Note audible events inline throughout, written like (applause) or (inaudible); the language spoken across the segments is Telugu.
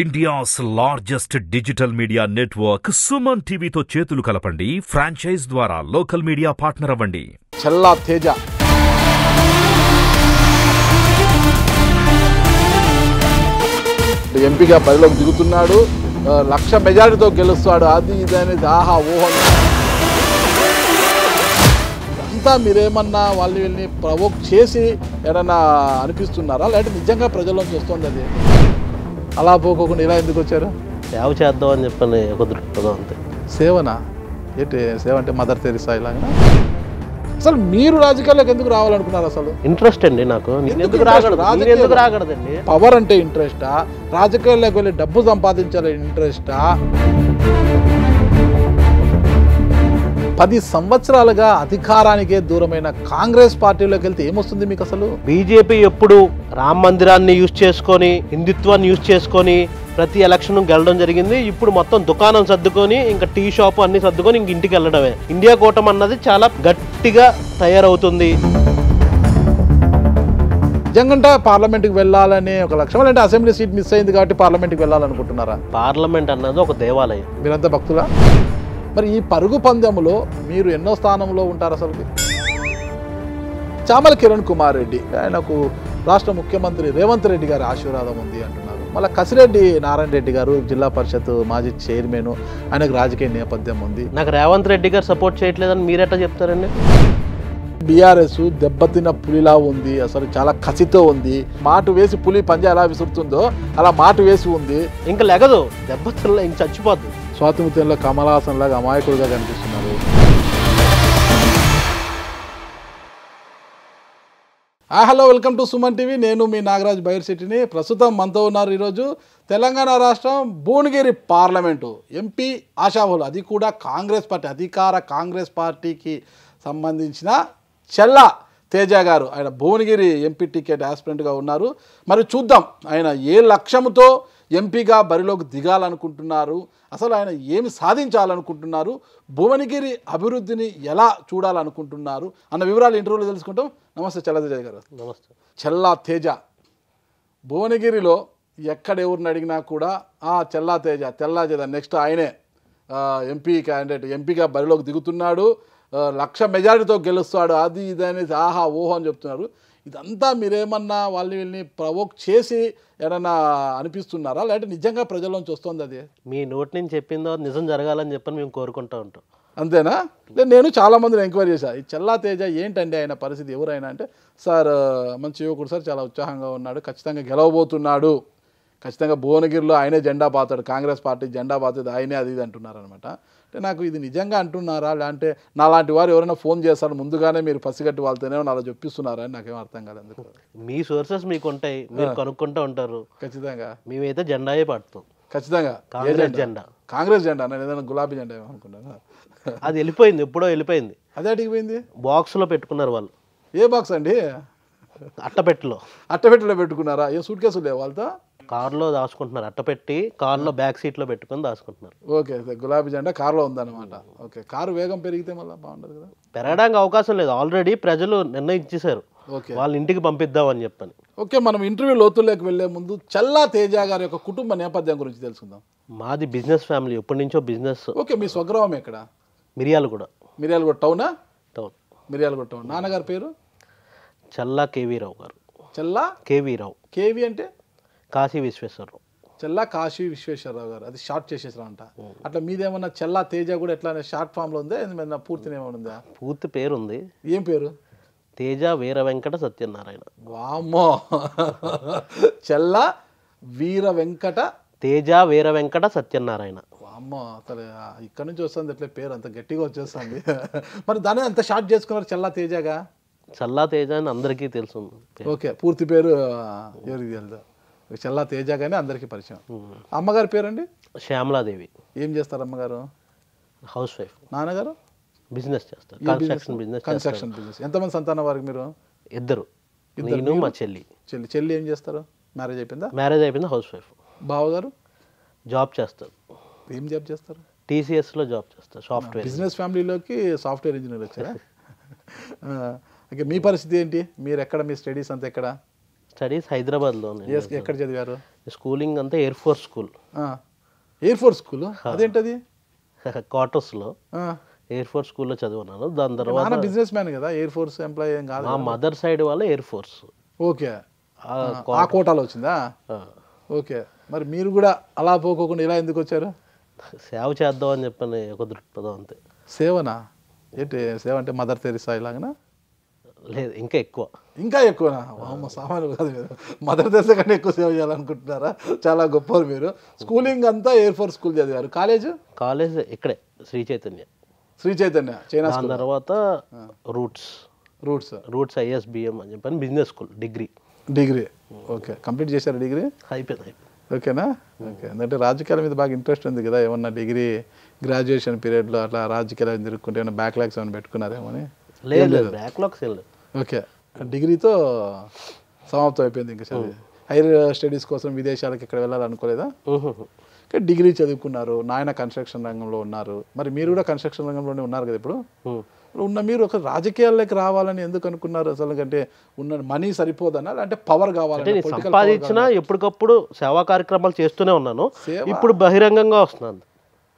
India's largest digital media network Suman టీవీతో చేతులు కలపండి ఫ్రాంచైజ్ ద్వారా లోకల్ మీడియా పార్ట్నర్ అవ్వండి తేజ ఎంపీగా బరిలోకి దిగుతున్నాడు లక్ష మెజారిటీతో గెలుస్తాడు అది ఇది అనేది ఆహా ఊహ అంతా మీరేమన్నా వాళ్ళని వీళ్ళని ప్రవోక్ చేసి ఏదన్నా అనిపిస్తున్నారా లేదంటే నిజంగా ప్రజల్లో చూస్తుంది అది అలా పోకోకుండా ఇలా ఎందుకు వచ్చారు సేవ చేద్దాం అని చెప్పని ఒక దృక్పథం అంతే సేవనా ఏంటి సేవ అంటే మదర్ తెరిసా ఇలాగా అసలు మీరు రాజకీయాల్లోకి ఎందుకు రావాలనుకున్నారు అసలు ఇంట్రెస్ట్ అండి నాకు నేను ఎందుకు పవర్ అంటే ఇంట్రెస్టా రాజకీయాల్లోకి వెళ్ళి డబ్బు సంపాదించాలి ఇంట్రెస్టా పది సంవత్సరాలుగా అధికారానికే దూరమైన కాంగ్రెస్ పార్టీలోకి వెళ్తే ఏమొస్తుంది మీకు అసలు బీజేపీ ఎప్పుడు రామ మందిరాన్ని యూజ్ చేసుకొని హిందుత్వాన్ని యూజ్ చేసుకొని ప్రతి ఎలక్షన్ గెలడం జరిగింది ఇప్పుడు మొత్తం దుకాణం సర్దుకొని ఇంకా టీ షాప్ అన్ని సర్దుకొని ఇంక ఇంటికి వెళ్ళడమే ఇండియా కూటమి అన్నది చాలా గట్టిగా తయారవుతుంది నిజంగా పార్లమెంట్కి వెళ్ళాలనే ఒక లక్ష్యం అంటే అసెంబ్లీ సీట్ మిస్ అయింది కాబట్టి పార్లమెంట్కి వెళ్ళాలనుకుంటున్నారా పార్లమెంట్ అన్నది ఒక దేవాలయం మీరంతా భక్తులా మరి ఈ పరుగు పందెంలో మీరు ఎన్నో స్థానంలో ఉంటారు అసలు చామల కిరణ్ కుమార్ రెడ్డి ఆయనకు రాష్ట్ర ముఖ్యమంత్రి రేవంత్ రెడ్డి గారి ఆశీర్వాదం ఉంది అంటున్నారు మళ్ళీ కసిరెడ్డి నారాయణ రెడ్డి గారు జిల్లా పరిషత్ మాజీ చైర్మన్ ఆయనకు రాజకీయ నేపథ్యం ఉంది నాకు రేవంత్ రెడ్డి గారు సపోర్ట్ చేయట్లేదని మీరెట్లా చెప్తారండి బీఆర్ఎస్ దెబ్బతిన్న పులిలా ఉంది అసలు చాలా కసితో ఉంది మాటు వేసి పులి పంజా ఎలా విసురుతుందో అలా మాటు వేసి ఉంది ఇంకా లెగదు దెబ్బతిన్న ఇంక చచ్చిపోతుంది స్వాతంత్రంలో కమలాసన్ లాగా అమాయకుడుగా కనిపిస్తున్నారు ఆ hello welcome to Suman TV నేను మీ నాగరాజ్ బైర్శెట్టిని ప్రస్తుతం మనతో ఉన్నారు ఈరోజు తెలంగాణ రాష్ట్రం భువనగిరి పార్లమెంటు ఎంపీ ఆశాభులు అది కూడా కాంగ్రెస్ పార్టీ అధికార కాంగ్రెస్ పార్టీకి సంబంధించిన చెల్ల తేజ గారు ఆయన భువనగిరి ఎంపీ టికెట్ యాస్పిరెంట్గా ఉన్నారు మరి చూద్దాం ఆయన ఏ లక్ష్యంతో ఎంపీగా బరిలోకి దిగాలనుకుంటున్నారు అసలు ఆయన ఏమి సాధించాలనుకుంటున్నారు భువనగిరి అభివృద్ధిని ఎలా చూడాలనుకుంటున్నారు అన్న వివరాలు ఇంటర్వ్యూలో తెలుసుకుంటాం నమస్తే చల్లతేజ గారు నమస్తే చెల్లా తేజ భువనగిరిలో ఎక్కడెవరిని అడిగినా కూడా ఆ చెల్లా తేజ తెల్లా తేజ నెక్స్ట్ ఆయనే ఎంపీ క్యాండిడేట్ ఎంపీగా బరిలోకి దిగుతున్నాడు లక్ష మెజారిటీతో గెలుస్తాడు అది ఇది అనేది ఆహా ఓహో అని చెప్తున్నారు ఇదంతా మీరేమన్నా వాళ్ళని వీళ్ళని ప్రవోక్ చేసి ఏదైనా అనిపిస్తున్నారా లేదంటే నిజంగా ప్రజల్లోంచి వస్తుంది అది మీ నోటి నుంచి చెప్పిందో నిజం జరగాలని చెప్పని మేము కోరుకుంటూ ఉంటాం అంతేనా నేను చాలామందిని ఎంక్వైరీ చేశాను ఈ చల్లా తేజ ఏంటండి ఆయన పరిస్థితి ఎవరైనా అంటే సార్ మంచి యువకుడు సార్ చాలా ఉత్సాహంగా ఉన్నాడు ఖచ్చితంగా గెలవబోతున్నాడు ఖచ్చితంగా భువనగిరిలో ఆయనే జెండా పాతాడు కాంగ్రెస్ పార్టీ జెండా పాతది ఆయనే అది ఇది అంటున్నారు అనమాట అంటే నాకు ఇది నిజంగా అంటున్నారా లేదంటే లాంటి వారు ఎవరైనా ఫోన్ చేస్తారు ముందుగానే మీరు పసిగట్టి వాళ్ళతోనే అలా చెప్పిస్తున్నారా అని నాకేం అర్థం కాలేదు అందుకు మీ సోర్సెస్ మీకు ఉంటాయి మీరు కనుక్కుంటూ ఉంటారు ఖచ్చితంగా మేమైతే జెండాయే పాడుతాం ఖచ్చితంగా జెండా కాంగ్రెస్ జెండా నేను ఏదైనా గులాబీ జెండా ఏమనుకున్నాను అది వెళ్ళిపోయింది ఎప్పుడో వెళ్ళిపోయింది అదే అడిగిపోయింది బాక్స్లో పెట్టుకున్నారు వాళ్ళు ఏ బాక్స్ అండి అట్టపెట్టలో అట్టపెట్టలో పెట్టుకున్నారా ఏ సూట్ కేసులు లేవు వాళ్ళతో లో దాచుకుంటున్నారు అట్టపెట్టి కార్లో బ్యాక్ సీట్లో పెట్టుకొని దాచుకుంటున్నారు ఓకే గులాబీ జెండా లో ఉందన్నమాట ఓకే కారు వేగం పెరిగితే మళ్ళీ బాగుండదు కదా పెరగడానికి అవకాశం లేదు ఆల్రెడీ ప్రజలు నిర్ణయించేశారు వాళ్ళ ఇంటికి పంపిద్దామని చెప్పని ఓకే మనం ఇంటర్వ్యూ లోతుల్లోకి వెళ్లే ముందు చల్లా తేజ గారి యొక్క కుటుంబ నేపథ్యం గురించి తెలుసుకుందాం మాది బిజినెస్ ఫ్యామిలీ ఎప్పటి నుంచో బిజినెస్ ఓకే మీ స్వగ్రామం ఎక్కడ మిరియాలు కూడా మిరియాలు కూడా టౌనా టౌన్ మిరియాలు కూడా టౌన్ నాన్నగారి పేరు చల్లా కేవీరావు గారు చల్లా కేవీరావు కేవీ అంటే కాశీ విశ్వేశ్వరరావు చల్లా కాశీ విశ్వేశ్వరరావు గారు అది షార్ట్ చేసేసారంట అంట అట్లా మీదేమన్నా చల్లా తేజ కూడా ఎట్లా షార్ట్ ఫామ్ లో ఉందా ఏమైనా పూర్తి ఉందా పూర్తి పేరు ఉంది ఏం పేరు తేజ వీర వెంకట సత్యనారాయణ వామో చల్లా వీర వెంకట తేజ వీర వెంకట సత్యనారాయణ అమ్మ అసలు ఇక్కడ నుంచి వస్తుంది ఎట్లా పేరు అంత గట్టిగా వచ్చేస్తుంది మరి దాన్ని అంత షార్ట్ చేసుకున్నారు చల్లా తేజగా చల్లా తేజ అని అందరికీ తెలుసు ఓకే పూర్తి పేరు ఎవరికి తెలుదా చల్లా తేజ కానీ అందరికీ పరిచయం అమ్మగారి పేరండి శ్యామలాదేవి ఏం చేస్తారు అమ్మగారు హౌస్ వైఫ్ నాన్నగారు బిజినెస్ చేస్తారు కన్స్ట్రక్షన్ బిజినెస్ కన్స్ట్రక్షన్ బిజినెస్ ఎంతమంది సంతానం వారికి మీరు ఇద్దరు నేను మా చెల్లి చెల్లి చెల్లి ఏం చేస్తారు మ్యారేజ్ అయిపోయిందా మ్యారేజ్ అయిపోయిందా హౌస్ వైఫ్ బావగారు జాబ్ చేస్తారు ఏం జాబ్ చేస్తారు టీసీఎస్లో జాబ్ చేస్తారు సాఫ్ట్వేర్ బిజినెస్ ఫ్యామిలీలోకి సాఫ్ట్వేర్ ఇంజనీర్ వచ్చారా (laughs) ఓకే మీ పరిస్థితి ఏంటి మీరు ఎక్కడ మీ స్టడీస్ అంతా ఎక్కడ స్టడీస్ హైదరాబాద్లో ఎక్కడ చదివారు స్కూలింగ్ అంతా air force school air force school అదేంటది (laughs) క్వార్టర్స్లో ఎయిర్ ఫోర్స్ స్కూల్లో చదివినాను దాని తర్వాత బిజినెస్ మ్యాన్ కదా ఎయిర్ ఫోర్స్ ఎంప్లాయ్ ఏం కాదు మా మదర్ సైడ్ వాళ్ళ ఎయిర్ ఫోర్స్ ఓకే ఆ కోటాలో వచ్చిందా ఓకే మరి మీరు కూడా అలా పోకోకుండా ఇలా ఎందుకు వచ్చారు సేవ చేద్దాం అని చెప్పని ఒక దృక్పథం అంతే సేవనా ఏంటి సేవ అంటే మదర్ తెరిసా ఇలాగనా లేదు ఇంకా ఎక్కువ ఇంకా ఎక్కువనా అమ్మ సామాన్యులు కాదు మీరు మదర్ దశ కంటే ఎక్కువ సేవ చేయాలనుకుంటున్నారా చాలా గొప్పవారు మీరు స్కూలింగ్ అంతా ఎయిర్ ఫోర్స్ స్కూల్ చదివారు కాలేజ్ కాలేజ్ ఇక్కడే శ్రీ చైతన్య శ్రీ చైతన్య చైనా దాని తర్వాత రూట్స్ రూట్స్ రూట్స్ ఐఎస్బిఎం అని చెప్పని business school degree degree okay complete చేశారు డిగ్రీ అయిపోయింది ఓకేనా ఓకే ఎందుకంటే రాజకీయాల మీద బాగా ఇంట్రెస్ట్ ఉంది కదా ఏమన్నా డిగ్రీ గ్రాడ్యుయేషన్ పీరియడ్లో అట్లా రాజకీయాలు తిరుగుకుంటే ఏమైనా బ్యాక్లాగ్స్ ఏమైనా పెట్టుకున్నారేమో అని లేదు బ్యాక్లాగ్స్ వెళ్ళదు ఓకే డిగ్రీతో సమాప్తం అయిపోయింది ఇంకా చదివి హైర్ స్టడీస్ కోసం విదేశాలకు ఇక్కడ వెళ్ళాలనుకోలేదా డిగ్రీ చదువుకున్నారు నాయన కన్స్ట్రక్షన్ రంగంలో ఉన్నారు మరి మీరు కూడా కన్స్ట్రక్షన్ రంగంలోనే ఉన్నారు కదా ఇప్పుడు ఉన్న మీరు ఒక రాజకీయాల్లోకి రావాలని ఎందుకు అనుకున్నారు అసలు అంటే ఉన్న మనీ సరిపోదన్నా అంటే పవర్ కావాలంటే సంపాదించిన ఎప్పటికప్పుడు సేవా కార్యక్రమాలు చేస్తూనే ఉన్నాను ఇప్పుడు బహిరంగంగా వస్తున్నాను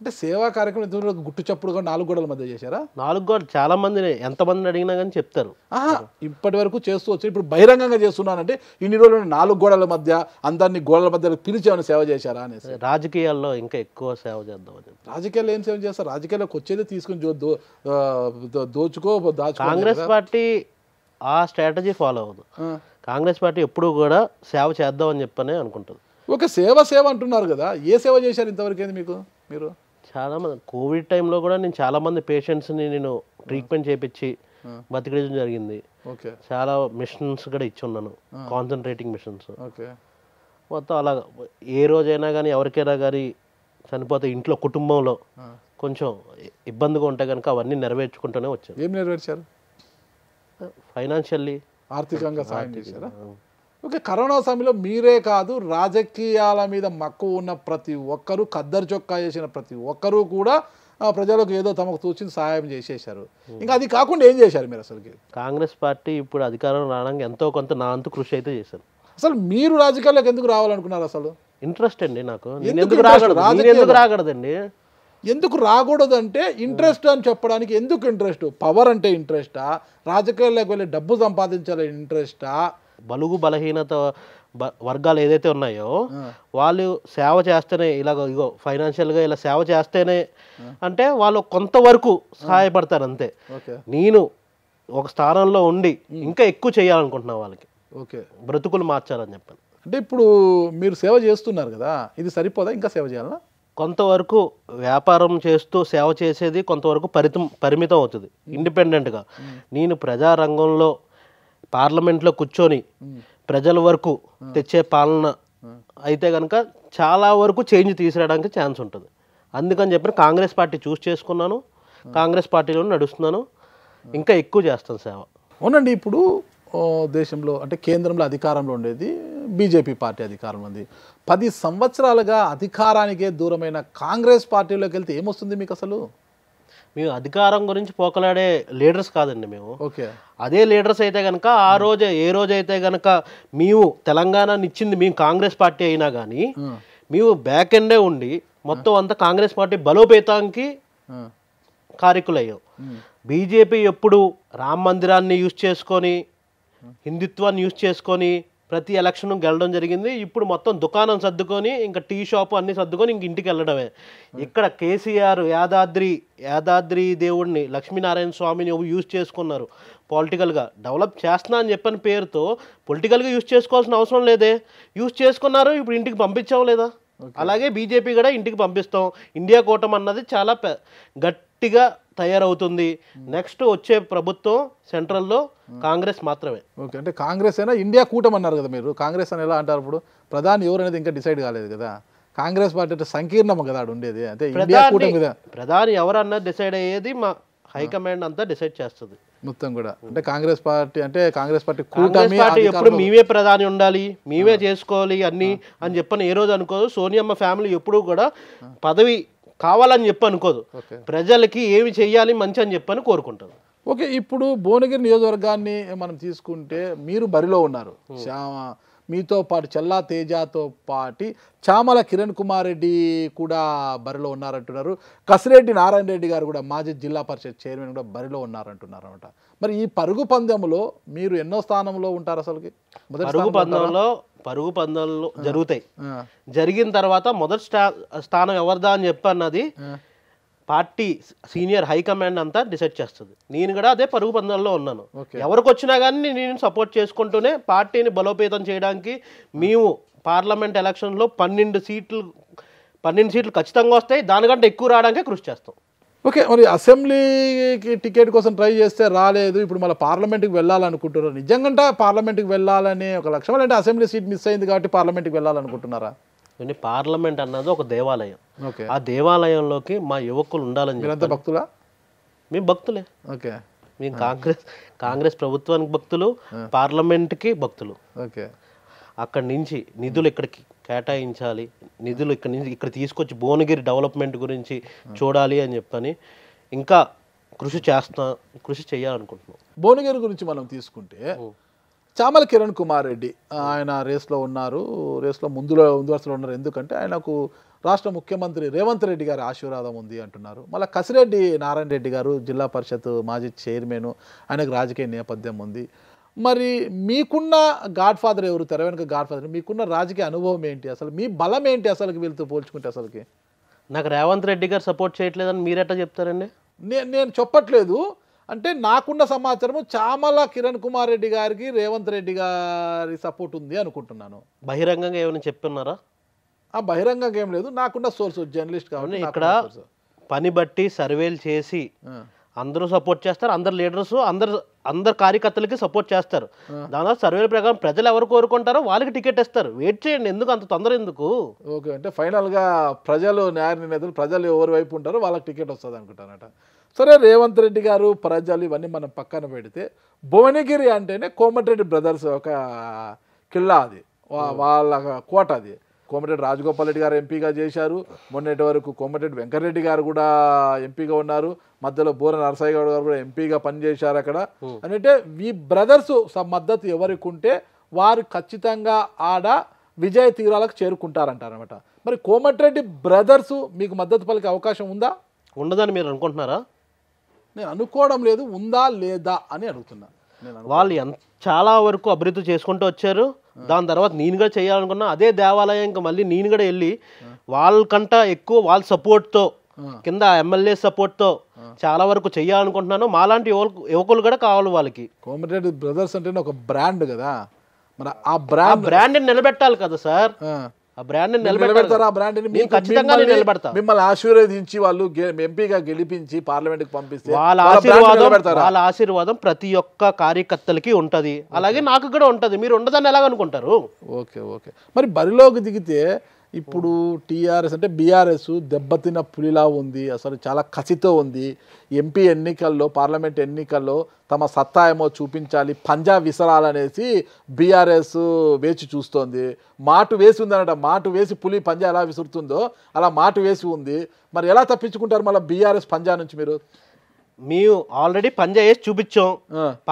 అంటే సేవా కార్యక్రమం గుట్టు చప్పుడు నాలుగు గోడల మధ్య చేశారా నాలుగు గోడలు చాలా మంది ఎంతమందిని అడిగినా కానీ చెప్తారు ఇప్పటి వరకు చేస్తూ వచ్చి ఇప్పుడు బహిరంగంగా చేస్తున్నానంటే ఇన్ని రోజులు నాలుగు గోడల మధ్య అందరినీ గోడల మధ్య పిలిచేమని సేవ చేశారా అనేసి రాజకీయాల్లో ఇంకా ఎక్కువ సేవ చేద్దాం రాజకీయాల్లో ఏం సేవ చేస్తారు రాజకీయాల్లోకి వచ్చేది తీసుకుని దోచుకో దాచుకో కాంగ్రెస్ పార్టీ ఆ స్ట్రాటజీ ఫాలో అవ్వదు కాంగ్రెస్ పార్టీ ఎప్పుడు కూడా సేవ చేద్దామని చెప్పనే అనుకుంటుంది ఒక సేవ సేవ అంటున్నారు కదా ఏ సేవ చేశారు ఇంతవరకు మీకు మీరు చాలామంది కోవిడ్ టైంలో కూడా నేను చాలామంది పేషెంట్స్ని నేను ట్రీట్మెంట్ చేయించి బతికడం జరిగింది చాలా మిషన్స్ కూడా ఇచ్చి ఉన్నాను కాన్సన్ట్రేటింగ్ మిషన్స్ మొత్తం అలా ఏ రోజైనా కానీ ఎవరికైనా కానీ చనిపోతే ఇంట్లో కుటుంబంలో కొంచెం ఇబ్బందిగా ఉంటే కనుక అవన్నీ నెరవేర్చుకుంటూనే వచ్చాను ఏం నెరవేర్చారు ఫైనాన్షియల్లీ ఆర్థికంగా సహాయం చేశారా ఓకే కరోనా సమయంలో మీరే కాదు రాజకీయాల మీద మక్కువ ఉన్న ప్రతి ఒక్కరూ కద్దరు చొక్కా చేసిన ప్రతి ఒక్కరూ కూడా ప్రజలకు ఏదో తమకు తూచిన సహాయం చేసేశారు ఇంకా అది కాకుండా ఏం చేశారు మీరు అసలు కాంగ్రెస్ పార్టీ ఇప్పుడు అధికారం రావడానికి ఎంతో కొంత నా అంతు కృషి అయితే చేశారు అసలు మీరు రాజకీయాల్లోకి ఎందుకు రావాలనుకున్నారు అసలు ఇంట్రెస్ట్ అండి నాకు నేను ఎందుకు రాకూడదు ఎందుకు రాకూడదండి ఎందుకు రాకూడదు అంటే ఇంట్రెస్ట్ అని చెప్పడానికి ఎందుకు ఇంట్రెస్ట్ పవర్ అంటే ఇంట్రెస్టా రాజకీయాల్లోకి వెళ్ళి డబ్బు సంపాదించాలి ఇంట్రెస్టా బలుగు బలహీనత వర్గాలు ఏదైతే ఉన్నాయో వాళ్ళు సేవ చేస్తేనే ఇలాగ ఇగో ఫైనాన్షియల్గా ఇలా సేవ చేస్తేనే అంటే వాళ్ళు కొంతవరకు సహాయపడతారు అంతే నేను ఒక స్థానంలో ఉండి ఇంకా ఎక్కువ చేయాలనుకుంటున్నా వాళ్ళకి ఓకే బ్రతుకులు మార్చాలని చెప్పాను అంటే ఇప్పుడు మీరు సేవ చేస్తున్నారు కదా ఇది సరిపోదా ఇంకా సేవ చేయాలా కొంతవరకు వ్యాపారం చేస్తూ సేవ చేసేది కొంతవరకు పరితం పరిమితం అవుతుంది ఇండిపెండెంట్గా నేను ప్రజారంగంలో పార్లమెంట్లో కూర్చొని ప్రజల వరకు తెచ్చే పాలన అయితే కనుక చాలా వరకు చేంజ్ తీసుకురావడానికి ఛాన్స్ ఉంటుంది అందుకని చెప్పిన కాంగ్రెస్ పార్టీ చూస్ చేసుకున్నాను కాంగ్రెస్ పార్టీలో నడుస్తున్నాను ఇంకా ఎక్కువ చేస్తాను సేవ అవునండి ఇప్పుడు దేశంలో అంటే కేంద్రంలో అధికారంలో ఉండేది బీజేపీ పార్టీ అధికారం ఉంది పది సంవత్సరాలుగా అధికారానికే దూరమైన కాంగ్రెస్ పార్టీలోకి వెళ్తే ఏమొస్తుంది మీకు అసలు మేము అధికారం గురించి పోకలాడే లీడర్స్ కాదండి మేము ఓకే అదే లీడర్స్ అయితే కనుక ఆ రోజే ఏ రోజైతే కనుక మేము తెలంగాణని ఇచ్చింది మేము కాంగ్రెస్ పార్టీ అయినా కానీ మేము బ్యాక్ ఎండే ఉండి మొత్తం అంతా కాంగ్రెస్ పార్టీ బలోపేతానికి కారకులయ్యాం బీజేపీ ఎప్పుడు రామ మందిరాన్ని యూజ్ చేసుకొని హిందుత్వాన్ని యూజ్ చేసుకొని ప్రతి ఎలక్షన్ గెలడం జరిగింది ఇప్పుడు మొత్తం దుకాణం సర్దుకొని ఇంకా టీ షాపు అన్ని సర్దుకొని ఇంక ఇంటికి వెళ్ళడమే ఇక్కడ కేసీఆర్ యాదాద్రి యాదాద్రి దేవుడిని లక్ష్మీనారాయణ స్వామిని యూజ్ చేసుకున్నారు పొలిటికల్గా డెవలప్ చేస్తున్నా అని చెప్పిన పేరుతో పొలిటికల్గా యూజ్ చేసుకోవాల్సిన అవసరం లేదే యూజ్ చేసుకున్నారు ఇప్పుడు ఇంటికి పంపించావు లేదా అలాగే బీజేపీ కూడా ఇంటికి పంపిస్తాం ఇండియా కూటమి అన్నది చాలా గట్టిగా తయారవుతుంది నెక్స్ట్ hmm. వచ్చే ప్రభుత్వం సెంట్రల్లో hmm. కాంగ్రెస్ మాత్రమే ఓకే అంటే కాంగ్రెస్ అయినా ఇండియా కూటమి అన్నారు కదా మీరు కాంగ్రెస్ అని ఎలా అంటారు ఇప్పుడు ప్రధాని ఎవరు అనేది ఇంకా డిసైడ్ కాలేదు కదా కాంగ్రెస్ పార్టీ అంటే సంకీర్ణం కదా ఉండేది అంటే ఇండియా కూటమి కదా ప్రధాని ఎవరన్నా డిసైడ్ అయ్యేది మా హైకమాండ్ అంతా డిసైడ్ చేస్తుంది మొత్తం కూడా అంటే కాంగ్రెస్ పార్టీ అంటే కాంగ్రెస్ పార్టీ కూటమి పార్టీ ఎప్పుడు మేమే ప్రధాని ఉండాలి మేమే చేసుకోవాలి అన్ని అని చెప్పని ఏ రోజు అనుకోదు సోనియమ్మ ఫ్యామిలీ ఎప్పుడు కూడా పదవి కావాలని చెప్పి అనుకోదు ప్రజలకి ఏమి చేయాలి మంచి అని చెప్పని కోరుకుంటారు ఓకే ఇప్పుడు భువనగిరి నియోజకవర్గాన్ని మనం తీసుకుంటే మీరు బరిలో ఉన్నారు మీతో పాటు చల్లా తేజతో పాటి చామల కిరణ్ కుమార్ రెడ్డి కూడా బరిలో ఉన్నారంటున్నారు కసిరెడ్డి నారాయణ రెడ్డి గారు కూడా మాజీ జిల్లా పరిషత్ చైర్మన్ కూడా బరిలో ఉన్నారంటున్నారు అనమాట మరి ఈ పరుగు పందెంలో మీరు ఎన్నో స్థానంలో ఉంటారు అసలుకి పరుగు పందెంలో పరుగు పందాల్లో జరుగుతాయి జరిగిన తర్వాత మొదటి స్టా స్థానం ఎవరిదా అని చెప్పన్నది పార్టీ సీనియర్ హైకమాండ్ అంతా డిసైడ్ చేస్తుంది నేను కూడా అదే పరుగు పందాల్లో ఉన్నాను ఎవరికి వచ్చినా కానీ నేను సపోర్ట్ చేసుకుంటూనే పార్టీని బలోపేతం చేయడానికి మేము పార్లమెంట్ ఎలక్షన్లో పన్నెండు సీట్లు పన్నెండు సీట్లు ఖచ్చితంగా వస్తాయి దానికంటే ఎక్కువ రావడానికే కృషి చేస్తాం ఓకే మరి అసెంబ్లీకి టికెట్ కోసం ట్రై చేస్తే రాలేదు ఇప్పుడు మళ్ళీ పార్లమెంట్కి వెళ్ళాలనుకుంటున్నారు నిజంగా పార్లమెంట్కి వెళ్ళాలనే ఒక లక్ష్యం అంటే అసెంబ్లీ సీట్ మిస్ అయింది కాబట్టి పార్లమెంట్కి వెళ్ళాలనుకుంటున్నారా పార్లమెంట్ అన్నది ఒక దేవాలయం ఆ దేవాలయంలోకి మా యువకులు ఉండాలని చెప్పి భక్తులా మేము భక్తులే ఓకే మేము కాంగ్రెస్ కాంగ్రెస్ ప్రభుత్వానికి భక్తులు పార్లమెంట్కి భక్తులు ఓకే అక్కడి నుంచి నిధులు ఇక్కడికి కేటాయించాలి నిధులు ఇక్కడ నుంచి ఇక్కడ తీసుకొచ్చి భువనగిరి డెవలప్మెంట్ గురించి చూడాలి అని చెప్పని ఇంకా కృషి చేస్తా కృషి చేయాలనుకుంటున్నాం భువనగిరి గురించి మనం తీసుకుంటే చామల కిరణ్ కుమార్ రెడ్డి ఆయన రేస్లో ఉన్నారు రేస్లో ముందులో ముందు వరుసలో ఉన్నారు ఎందుకంటే ఆయనకు రాష్ట్ర ముఖ్యమంత్రి రేవంత్ రెడ్డి గారి ఆశీర్వాదం ఉంది అంటున్నారు మళ్ళీ కసిరెడ్డి నారాయణ రెడ్డి గారు జిల్లా పరిషత్ మాజీ చైర్మన్ ఆయనకు రాజకీయ నేపథ్యం ఉంది మరి మీకున్న గాడ్ ఫాదర్ ఎవరు తెర వెనక గాడ్ ఫాదర్ మీకున్న రాజకీయ అనుభవం ఏంటి అసలు మీ బలం ఏంటి అసలు వీళ్ళతో పోల్చుకుంటే అసలుకి నాకు రేవంత్ రెడ్డి గారు సపోర్ట్ చేయట్లేదని మీరెట్లా చెప్తారండి నేను నేను చెప్పట్లేదు అంటే నాకున్న సమాచారము చామల కిరణ్ కుమార్ రెడ్డి గారికి రేవంత్ రెడ్డి గారి సపోర్ట్ ఉంది అనుకుంటున్నాను బహిరంగంగా ఏమైనా చెప్తున్నారా ఆ బహిరంగంగా ఏం లేదు నాకున్న సోర్స్ జర్నలిస్ట్ కావాలి ఇక్కడ పని బట్టి సర్వేలు చేసి అందరూ సపోర్ట్ చేస్తారు అందరు లీడర్స్ అందరు అందరు కార్యకర్తలకి సపోర్ట్ చేస్తారు దానివల్ల సర్వే ప్రకారం ప్రజలు ఎవరు కోరుకుంటారో వాళ్ళకి టికెట్ ఇస్తారు వెయిట్ చేయండి ఎందుకు అంత తొందర ఎందుకు ఓకే అంటే ఫైనల్గా ప్రజలు న్యాయ నిర్ణేతలు ప్రజలు ఎవరి వైపు ఉంటారో వాళ్ళకి టికెట్ వస్తుంది అనుకుంటారట సరే రేవంత్ రెడ్డి గారు ప్రజలు ఇవన్నీ మనం పక్కన పెడితే భువనగిరి అంటేనే కోమటిరెడ్డి బ్రదర్స్ ఒక కిల్లా అది వాళ్ళ కోట అది కోమటిరెడ్డి రాజగోపాల్ రెడ్డి గారు ఎంపీగా చేశారు మొన్నటి వరకు కోమటిరెడ్డి వెంకటరెడ్డి గారు కూడా ఎంపీగా ఉన్నారు మధ్యలో బూర నరసాయి గౌడ్ గారు కూడా ఎంపీగా పనిచేశారు అక్కడ అంటే మీ బ్రదర్స్ మద్దతు ఎవరికి ఉంటే వారు ఖచ్చితంగా ఆడ విజయ తీరాలకు చేరుకుంటారంటారనమాట మరి కోమటిరెడ్డి బ్రదర్స్ మీకు మద్దతు పలికే అవకాశం ఉందా ఉండదని మీరు అనుకుంటున్నారా నేను అనుకోవడం లేదు ఉందా లేదా అని అడుగుతున్నా వాళ్ళు ఎంత చాలా వరకు అభివృద్ధి చేసుకుంటూ వచ్చారు దాని తర్వాత నేను కూడా చేయాలనుకున్నా అదే ఇంకా మళ్ళీ నేను కూడా వెళ్ళి వాళ్ళకంట ఎక్కువ వాళ్ళ సపోర్ట్తో కింద ఎమ్మెల్యే సపోర్ట్తో చాలా వరకు చేయాలనుకుంటున్నాను మాలాంటి యువకులు కూడా కావాలి వాళ్ళకి కోమరెడ్డి బ్రదర్స్ అంటే ఒక బ్రాండ్ కదా మరి ఆ బ్రాండ్ బ్రాండ్ నిలబెట్టాలి కదా సార్ ఆ బ్రాండ్ నిలబెడతారు ఆ బ్రాండ్ ఖచ్చితంగా నిలబడతా మిమ్మల్ని ఆశీర్వదించి వాళ్ళు ఎంపీగా గెలిపించి పార్లమెంట్ కి పంపిస్తే వాళ్ళ ఆశీర్వాదం వాళ్ళ ఆశీర్వాదం ప్రతి ఒక్క కార్యకర్తలకి ఉంటది అలాగే నాకు కూడా ఉంటది మీరు ఉండదని ఎలాగనుకుంటారు ఓకే ఓకే మరి బరిలోకి దిగితే ఇప్పుడు టీఆర్ఎస్ అంటే బీఆర్ఎస్ దెబ్బతిన పులిలా ఉంది అసలు చాలా కసితో ఉంది ఎంపీ ఎన్నికల్లో పార్లమెంట్ ఎన్నికల్లో తమ సత్తా ఏమో చూపించాలి పంజా విసరాలనేసి బీఆర్ఎస్ వేచి చూస్తోంది మాటు వేసి ఉందనట మాటు వేసి పులి పంజా ఎలా విసురుతుందో అలా మాటు వేసి ఉంది మరి ఎలా తప్పించుకుంటారు మళ్ళీ బీఆర్ఎస్ పంజా నుంచి మీరు మేము ఆల్రెడీ పంజా వేసి చూపించాం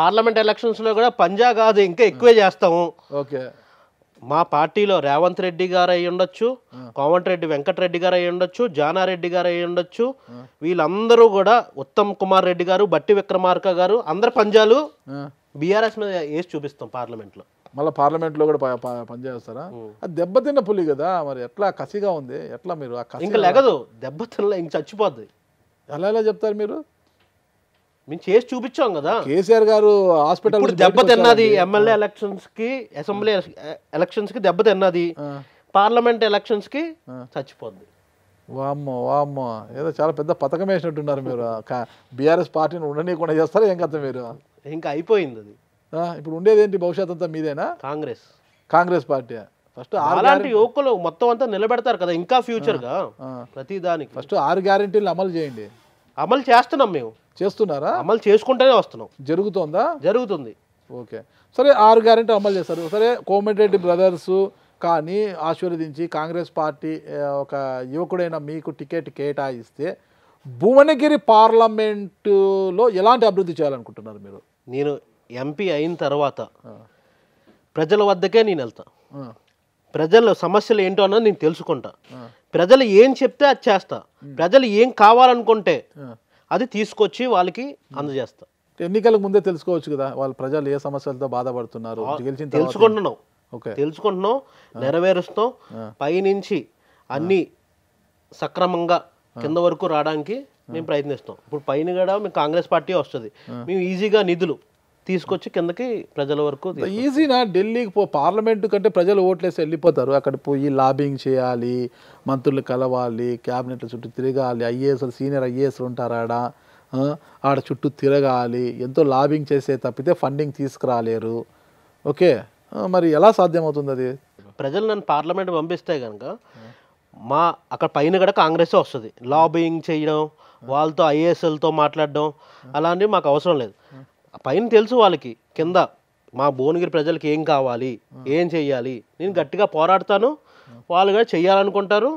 పార్లమెంట్ ఎలక్షన్స్ లో కూడా పంజా కాదు ఇంకా ఎక్కువే చేస్తాము ఓకే మా పార్టీలో రేవంత్ రెడ్డి గారు అయి ఉండొచ్చు కోమటిరెడ్డి వెంకటరెడ్డి గారు అయి ఉండొచ్చు జానారెడ్డి గారు అయి ఉండొచ్చు వీళ్ళందరూ కూడా ఉత్తమ్ కుమార్ రెడ్డి గారు బట్టి విక్రమార్క గారు అందరు పంజాలు బీఆర్ఎస్ మీద వేసి చూపిస్తాం పార్లమెంట్లో మళ్ళీ పార్లమెంట్లో కూడా పనిచేస్తారా అది దెబ్బతిన్న పులి కదా మరి ఎట్లా కసిగా ఉంది ఎట్లా మీరు ఇంకా లేదు దెబ్బతిన్న ఇంక చచ్చిపోద్ది ఎలా ఎలా చెప్తారు మీరు మేము చేసి చూపించాం కదా కేసీఆర్ గారు హాస్పిటల్ దెబ్బ తిన్నది ఎమ్మెల్యే ఎలక్షన్స్ కి అసెంబ్లీ ఎలక్షన్స్ కి దెబ్బ తిన్నది పార్లమెంట్ ఎలక్షన్స్ కి చచ్చిపోద్ది వామ్మ వామ్మ ఏదో చాలా పెద్ద పథకం వేసినట్టున్నారు మీరు బీఆర్ఎస్ పార్టీని ఉండనీయకుండా చేస్తారా ఏం కథ మీరు ఇంకా అయిపోయింది అది ఇప్పుడు ఉండేది ఏంటి భవిష్యత్ అంతా మీదేనా కాంగ్రెస్ కాంగ్రెస్ పార్టీ ఫస్ట్ అలాంటి యువకులు మొత్తం అంతా నిలబెడతారు కదా ఇంకా ఫ్యూచర్గా దానికి ఫస్ట్ ఆరు గ్యారంటీలు అమలు చేయండి అమలు చేస్తున్నాం మేము చేస్తున్నారా అమలు చేసుకుంటూనే వస్తున్నాం జరుగుతుందా జరుగుతుంది ఓకే సరే ఆరు గ్యారెంటీ అమలు చేస్తారు సరే కోమటిరెడ్డి బ్రదర్స్ కానీ ఆశీర్వదించి కాంగ్రెస్ పార్టీ ఒక యువకుడైన మీకు టికెట్ కేటాయిస్తే భువనగిరి పార్లమెంటులో ఎలాంటి అభివృద్ధి చేయాలనుకుంటున్నారు మీరు నేను ఎంపీ అయిన తర్వాత ప్రజల వద్దకే నేను వెళ్తా ప్రజల సమస్యలు ఏంటో అన్నది నేను తెలుసుకుంటా ప్రజలు ఏం చెప్తే అది చేస్తా ప్రజలు ఏం కావాలనుకుంటే అది తీసుకొచ్చి వాళ్ళకి అందజేస్తాం ఎన్నికలకు ముందే తెలుసుకోవచ్చు కదా వాళ్ళ ప్రజలు ఏ సమస్యలతో బాధపడుతున్నారు గెలిచిన తెలుసుకుంటున్నాం తెలుసుకుంటున్నాం నెరవేరుస్తాం పైనుంచి అన్ని సక్రమంగా కింద వరకు రావడానికి మేము ప్రయత్నిస్తాం ఇప్పుడు పైన కూడా మేము కాంగ్రెస్ పార్టీ వస్తుంది మేము ఈజీగా నిధులు తీసుకొచ్చి కిందకి ప్రజల వరకు ఈజీనా ఢిల్లీకి పో పార్లమెంట్ కంటే ప్రజలు ఓట్లేసి వెళ్ళిపోతారు అక్కడ పోయి లాబింగ్ చేయాలి మంత్రులు కలవాలి క్యాబినెట్ల చుట్టూ తిరగాలి ఐఏఎస్ సీనియర్ ఐఏఎస్ ఉంటారు ఆడ చుట్టూ తిరగాలి ఎంతో లాబింగ్ చేసే తప్పితే ఫండింగ్ తీసుకురాలేరు ఓకే మరి ఎలా సాధ్యమవుతుంది అది ప్రజలు నన్ను పార్లమెంట్ పంపిస్తే కనుక మా అక్కడ పైన కూడా కాంగ్రెసే వస్తుంది లాబింగ్ చేయడం వాళ్ళతో ఐఏఎస్ఎల్తో మాట్లాడడం అలాంటివి మాకు అవసరం లేదు పైన తెలుసు వాళ్ళకి కింద మా భువనగిరి ప్రజలకి ఏం కావాలి ఏం చేయాలి నేను గట్టిగా పోరాడతాను వాళ్ళు కూడా చేయాలనుకుంటారు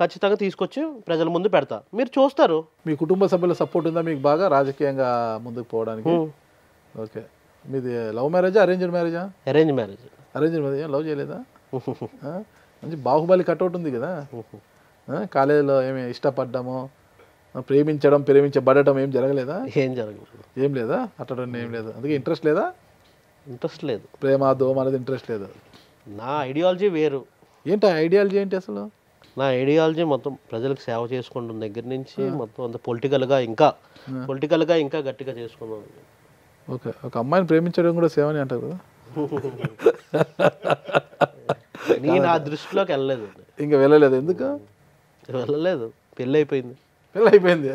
ఖచ్చితంగా తీసుకొచ్చి ప్రజల ముందు పెడతా మీరు చూస్తారు మీ కుటుంబ సభ్యుల సపోర్ట్ ఉందా మీకు బాగా రాజకీయంగా ముందుకు పోవడానికి ఓకే మీది లవ్ మ్యారేజా అరేంజ్ మ్యారేజా arrange marriage arrange marriage love చేయలేదా (laughs) మంచి బాహుబలి కట్అవుట్ ఉంది కదా కాలేజీలో ఏమి ఇష్టపడ్డాము ప్రేమించడం ప్రేమించబడటం ఏం జరగలేదా ఏం జరగలేదు ఏం లేదా అట్టడం ఏం లేదు అందుకే ఇంట్రెస్ట్ లేదా ఇంట్రెస్ట్ లేదు ప్రేమ దోమ అనేది ఇంట్రెస్ట్ లేదు నా ఐడియాలజీ వేరు ఏంటి ఐడియాలజీ ఏంటి అసలు నా ఐడియాలజీ మొత్తం ప్రజలకు సేవ చేసుకుంటున్న దగ్గర నుంచి మొత్తం అంత పొలిటికల్గా ఇంకా పొలిటికల్గా ఇంకా గట్టిగా చేసుకున్నాం ఓకే ఒక అమ్మాయిని ప్రేమించడం కూడా సేవని అంటారు కదా నేను ఆ దృష్టిలోకి వెళ్ళలేదు ఇంకా వెళ్ళలేదు ఎందుకు వెళ్ళలేదు పెళ్ళి అయిపోయింది పెళ్ళి అయిపోయింది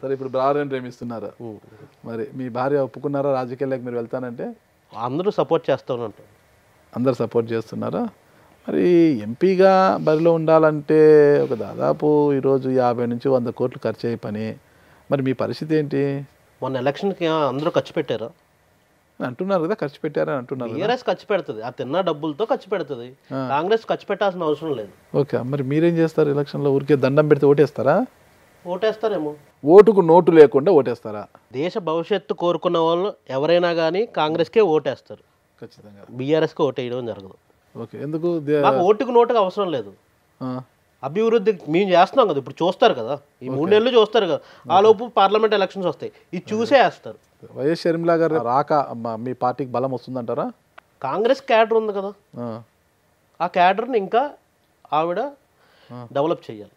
సరే ఇప్పుడు భార్యను ప్రేమిస్తున్నారు మరి మీ భార్య ఒప్పుకున్నారా రాజకీయాలకు మీరు వెళ్తానంటే అందరూ సపోర్ట్ చేస్తానంటారు అందరు సపోర్ట్ చేస్తున్నారా మరి ఎంపీగా బరిలో ఉండాలంటే ఒక దాదాపు ఈరోజు యాభై నుంచి వంద కోట్లు ఖర్చు అయ్యే పని మరి మీ పరిస్థితి ఏంటి మొన్న ఎలక్షన్కి అందరూ ఖర్చు పెట్టారు అంటున్నారు కదా ఖర్చు పెట్టారని అంటున్నారు టీఆర్ఎస్ ఖర్చు పెడుతుంది ఆ తిన్న డబ్బులతో ఖర్చు పెడుతుంది కాంగ్రెస్ ఖర్చు పెట్టాల్సిన అవసరం లేదు ఓకే మరి మీరేం చేస్తారు ఎలక్షన్లో ఊరికే దండం పెడితే ఓటేస్తారా ఓటేస్తారేమో ఓటుకు నోటు లేకుండా ఓటేస్తారా దేశ భవిష్యత్తు కోరుకున్న వాళ్ళు ఎవరైనా కానీ కే ఓటేస్తారు ఖచ్చితంగా బీఆర్ఎస్కి ఓటేయడం జరగదు ఓకే ఎందుకు ఓటుకు నోటుకు అవసరం లేదు అభివృద్ధి మేము చేస్తున్నాం కదా ఇప్పుడు చూస్తారు కదా ఈ మూడు నెలలు చూస్తారు కదా ఆ లోపు పార్లమెంట్ ఎలక్షన్స్ వస్తాయి ఇది చూసే వేస్తారు వైఎస్ షర్మిలా గారు రాక మీ పార్టీకి బలం వస్తుందంటారా కాంగ్రెస్ క్యాడర్ ఉంది కదా ఆ క్యాడర్ని ఇంకా ఆవిడ డెవలప్ చేయాలి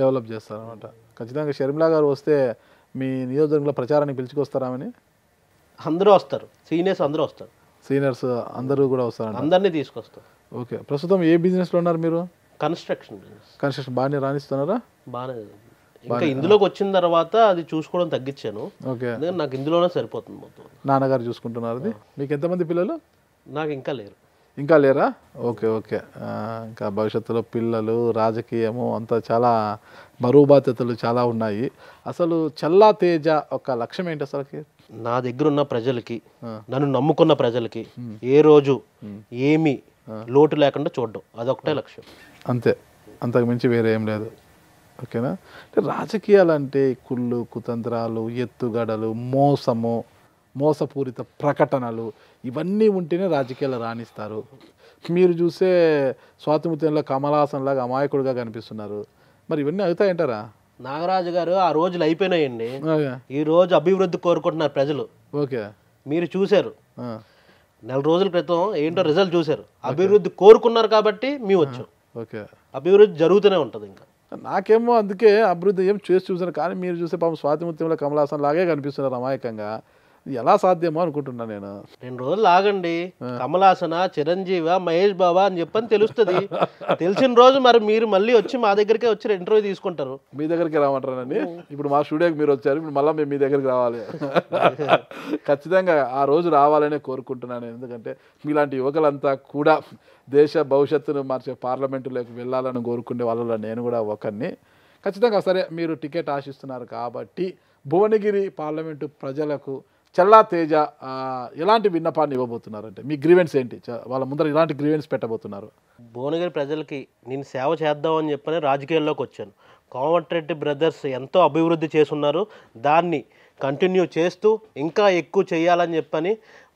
డెవలప్ చేస్తారనమాట ఖచ్చితంగా షర్మిలా గారు వస్తే మీ నియోజకవర్గంలో ప్రచారానికి పిలుచుకొస్తారామని అందరూ వస్తారు సీనియర్స్ అందరూ వస్తారు సీనియర్స్ అందరూ కూడా వస్తారు అందరినీ తీసుకొస్తారు ఓకే ప్రస్తుతం ఏ బిజినెస్లో ఉన్నారు మీరు కన్స్ట్రక్షన్ కన్స్ట్రక్షన్ బాగానే రాణిస్తున్నారా బాగానే ఇంకా ఇందులోకి వచ్చిన తర్వాత అది చూసుకోవడం తగ్గించాను ఓకే నాకు ఇందులోనే సరిపోతుంది మొత్తం నాన్నగారు చూసుకుంటున్నారు అది మీకు ఎంతమంది పిల్లలు నాకు ఇంకా లేరు ఇంకా లేరా ఓకే ఓకే ఇంకా భవిష్యత్తులో పిల్లలు రాజకీయము అంతా చాలా బరువు బాధ్యతలు చాలా ఉన్నాయి అసలు చల్లా తేజ ఒక లక్ష్యం ఏంటి అసలుకి నా దగ్గర ఉన్న ప్రజలకి నన్ను నమ్ముకున్న ప్రజలకి ఏ రోజు ఏమి లోటు లేకుండా చూడడం అదొకటే లక్ష్యం అంతే అంతకు మించి వేరే ఏం లేదు ఓకేనా అంటే రాజకీయాలు అంటే కుళ్ళు కుతంత్రాలు ఎత్తుగడలు మోసము మోసపూరిత ప్రకటనలు ఇవన్నీ ఉంటేనే రాజకీయాలు రాణిస్తారు మీరు చూసే స్వాతిముత్యంలో కమలాసంలాగా అమాయకుడుగా కనిపిస్తున్నారు మరి ఇవన్నీ అవుతాయంటారా నాగరాజు గారు ఆ రోజులు అయిపోయినాయండి ఈ రోజు అభివృద్ధి కోరుకుంటున్నారు ప్రజలు ఓకే మీరు చూశారు నెల రోజుల క్రితం ఏంటో రిజల్ట్ hmm. చూశారు అభివృద్ధి కోరుకున్నారు కాబట్టి మీ hmm. వచ్చాం ఓకే అభివృద్ధి జరుగుతూనే ఉంటుంది ఇంకా నాకేమో అందుకే అభివృద్ధి ఏం చేసి చూసాను కానీ మీరు చూసే పాపం స్వాతిమూర్తిలో కమలాసన్ లాగే కనిపిస్తున్నారు అమాయకంగా ఎలా సాధ్యమో అనుకుంటున్నా నేను రెండు రోజులు ఆగండి కమలాసన చిరంజీవ మహేష్ బాబా అని చెప్పని తెలుస్తుంది తెలిసిన రోజు మరి మీరు మళ్ళీ వచ్చి మా దగ్గరికే వచ్చి ఇంటర్వ్యూ తీసుకుంటారు మీ దగ్గరికి రామంటారనండి ఇప్పుడు మా స్టూడియోకి మీరు వచ్చారు ఇప్పుడు మళ్ళీ మేము మీ దగ్గరికి రావాలి (laughs) ఖచ్చితంగా ఆ రోజు రావాలనే కోరుకుంటున్నాను ఎందుకంటే మీలాంటి యువకులంతా కూడా దేశ భవిష్యత్తును మార్చే పార్లమెంటులోకి వెళ్ళాలని కోరుకునే వాళ్ళలో నేను కూడా ఒకరిని ఖచ్చితంగా సరే మీరు టికెట్ ఆశిస్తున్నారు కాబట్టి భువనగిరి పార్లమెంటు ప్రజలకు చల్లా తేజ ఎలాంటి విన్నపాన్ని ఇవ్వబోతున్నారంటే మీ గ్రీవెన్స్ ఏంటి వాళ్ళ ముందర ఇలాంటి గ్రీవెన్స్ పెట్టబోతున్నారు భువనగిరి ప్రజలకి నేను సేవ చేద్దామని చెప్పని రాజకీయాల్లోకి వచ్చాను కోమటిరెడ్డి బ్రదర్స్ ఎంతో అభివృద్ధి చేస్తున్నారు దాన్ని కంటిన్యూ చేస్తూ ఇంకా ఎక్కువ చేయాలని చెప్పని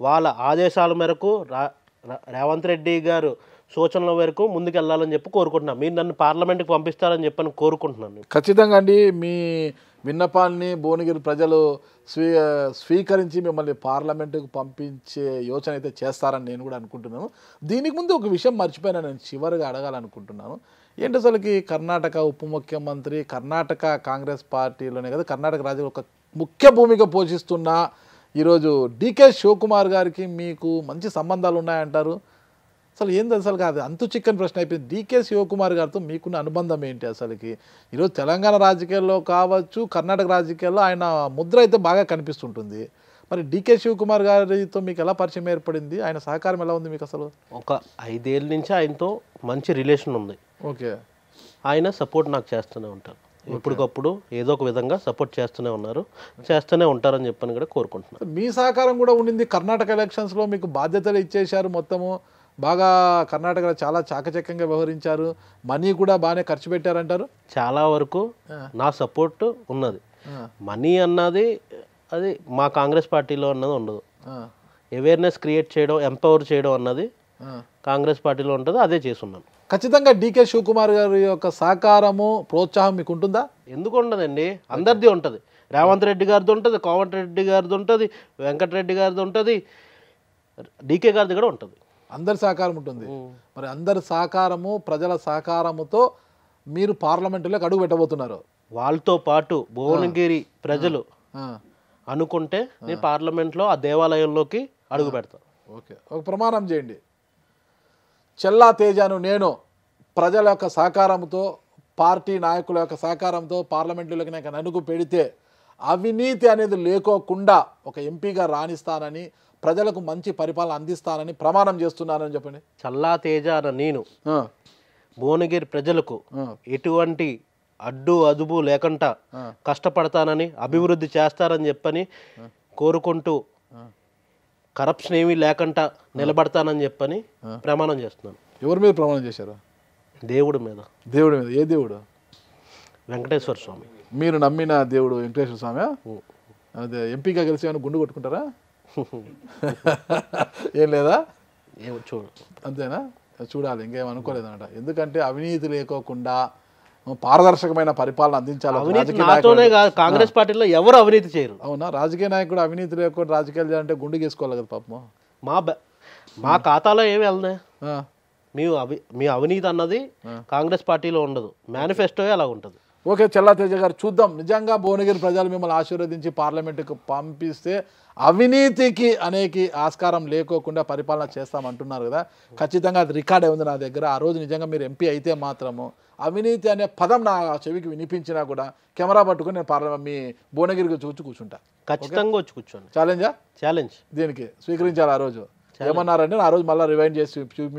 వాళ్ళ ఆదేశాల మేరకు రేవంత్ రెడ్డి గారు సూచనల వరకు ముందుకెళ్లాలని చెప్పి కోరుకుంటున్నాను మీరు నన్ను పార్లమెంట్కి పంపిస్తారని చెప్పని కోరుకుంటున్నాను ఖచ్చితంగా అండి మీ విన్నపాన్ని భువనగిరి ప్రజలు స్వీ స్వీకరించి మిమ్మల్ని పార్లమెంటుకు పంపించే యోచన అయితే చేస్తారని నేను కూడా అనుకుంటున్నాను దీనికి ముందు ఒక విషయం మర్చిపోయినా నేను చివరిగా అడగాలనుకుంటున్నాను ఏంటి అసలుకి కర్ణాటక ఉప ముఖ్యమంత్రి కర్ణాటక కాంగ్రెస్ పార్టీలోనే కదా కర్ణాటక రాజ్యంలో ఒక ముఖ్య భూమిక పోషిస్తున్న ఈరోజు డికే శివకుమార్ గారికి మీకు మంచి సంబంధాలు ఉన్నాయంటారు అసలు ఏంది అసలు కాదు అంతు చిక్కన ప్రశ్న అయిపోయింది డీకే శివకుమార్ గారితో మీకున్న అనుబంధం ఏంటి అసలుకి ఈరోజు తెలంగాణ రాజకీయాల్లో కావచ్చు కర్ణాటక రాజకీయాల్లో ఆయన ముద్ర అయితే బాగా కనిపిస్తుంటుంది మరి డీకే శివకుమార్ గారితో మీకు ఎలా పరిచయం ఏర్పడింది ఆయన సహకారం ఎలా ఉంది మీకు అసలు ఒక ఐదేళ్ళ నుంచి ఆయనతో మంచి రిలేషన్ ఉంది ఓకే ఆయన సపోర్ట్ నాకు చేస్తూనే ఉంటారు ఇప్పటికప్పుడు ఏదో ఒక విధంగా సపోర్ట్ చేస్తూనే ఉన్నారు చేస్తూనే ఉంటారని చెప్పని కూడా కోరుకుంటున్నాను మీ సహకారం కూడా ఉండింది కర్ణాటక ఎలక్షన్స్లో మీకు బాధ్యతలు ఇచ్చేశారు మొత్తము బాగా కర్ణాటకలో చాలా చాకచక్యంగా వ్యవహరించారు మనీ కూడా బాగానే ఖర్చు పెట్టారంటారు చాలా వరకు నా సపోర్ట్ ఉన్నది మనీ అన్నది అది మా కాంగ్రెస్ పార్టీలో అన్నది ఉండదు అవేర్నెస్ క్రియేట్ చేయడం ఎంపవర్ చేయడం అన్నది కాంగ్రెస్ పార్టీలో ఉంటుంది అదే చేస్తున్నాను ఖచ్చితంగా డీకే శివకుమార్ గారి యొక్క సహకారము ప్రోత్సాహం మీకు ఉంటుందా ఎందుకు ఉండదండి అందరిది ఉంటుంది రేవంత్ రెడ్డి గారిది ఉంటుంది కోమటి రెడ్డి గారిది ఉంటుంది వెంకటరెడ్డి గారిది ఉంటుంది డీకే గారిది కూడా ఉంటుంది అందరి సహకారం ఉంటుంది మరి అందరి సహకారము ప్రజల సహకారముతో మీరు పార్లమెంటులోకి అడుగు పెట్టబోతున్నారు వాళ్ళతో పాటు భువనగిరి ప్రజలు అనుకుంటే నేను పార్లమెంట్లో ఆ దేవాలయంలోకి అడుగు పెడతాను ఓకే ఒక ప్రమాణం చేయండి చెల్లా తేజాను నేను ప్రజల యొక్క సహకారంతో పార్టీ నాయకుల యొక్క సహకారంతో పార్లమెంటులోకి నాకు అనుగు పెడితే అవినీతి అనేది లేకోకుండా ఒక ఎంపీగా రాణిస్తానని ప్రజలకు మంచి పరిపాలన అందిస్తానని ప్రమాణం చేస్తున్నానని చెప్పండి చల్లా తేజాన నేను భువనగిరి ప్రజలకు ఎటువంటి అడ్డు అదుపు లేకుండా కష్టపడతానని అభివృద్ధి చేస్తారని చెప్పని కోరుకుంటూ కరప్షన్ ఏమీ లేకుండా నిలబడతానని చెప్పని ప్రమాణం చేస్తున్నాను ఎవరి మీద ప్రమాణం చేశారు దేవుడి మీద దేవుడి మీద ఏ దేవుడు వెంకటేశ్వర స్వామి మీరు నమ్మిన దేవుడు వెంకటేశ్వర స్వామి అదే ఎంపీగా కలిసి ఏమైనా గుండు కొట్టుకుంటారా ఏం లేదా చూడు అంతేనా చూడాలి ఇంకేం అనుకోలేదన్నమాట ఎందుకంటే అవినీతి లేకోకుండా పారదర్శకమైన పరిపాలన అందించాలి కాంగ్రెస్ పార్టీలో ఎవరు అవినీతి చేయరు అవునా రాజకీయ నాయకుడు అవినీతి లేకుండా రాజకీయాలు చేయాలంటే గుండు చేసుకోవాలి కదా పాపం మా మా ఖాతాలో ఏమి వెళ్ళదు మీ అవి మీ అవినీతి అన్నది కాంగ్రెస్ పార్టీలో ఉండదు మేనిఫెస్టోయే అలా ఉంటుంది ఓకే చెల్లాతేజ గారు చూద్దాం నిజంగా భువనగిరి ప్రజలు మిమ్మల్ని ఆశీర్వదించి పార్లమెంటుకు పంపిస్తే అవినీతికి అనేకి ఆస్కారం లేకోకుండా పరిపాలన చేస్తామంటున్నారు కదా ఖచ్చితంగా అది రికార్డే ఉంది నా దగ్గర ఆ రోజు నిజంగా మీరు ఎంపీ అయితే మాత్రము అవినీతి అనే పదం నా చెవికి వినిపించినా కూడా కెమెరా పట్టుకుని నేను పార్లమెంట్ మీ భువనగిరికి వచ్చి కూర్చుంటా ఖచ్చితంగా వచ్చి కూర్చోండి ఛాలెంజా ఛాలెంజ్ దీనికి స్వీకరించాలి ఆ రోజు ఏమన్నారంటే ఆ రోజు మళ్ళీ రివైండ్ చేసి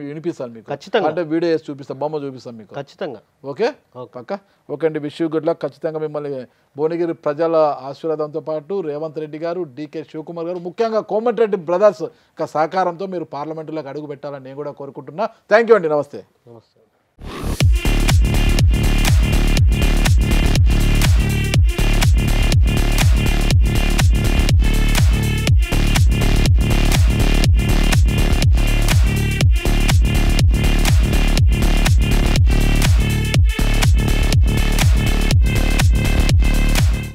వినిపిస్తాను మీకు ఖచ్చితంగా అంటే వీడియో చేసి చూపిస్తాను బొమ్మ చూపిస్తాను మీకు ఖచ్చితంగా ఓకే పక్క ఓకే అండి విష్యూ గుడ్ లక్ ఖచ్చితంగా మిమ్మల్ని భువనగిరి ప్రజల ఆశీర్వాదంతో పాటు రేవంత్ రెడ్డి గారు డికే శివకుమార్ గారు ముఖ్యంగా రెడ్డి బ్రదర్స్ యొక్క సహకారంతో మీరు పార్లమెంటులోకి అడుగు పెట్టాలని నేను కూడా కోరుకుంటున్నా థ్యాంక్ యూ అండి నమస్తే నమస్తే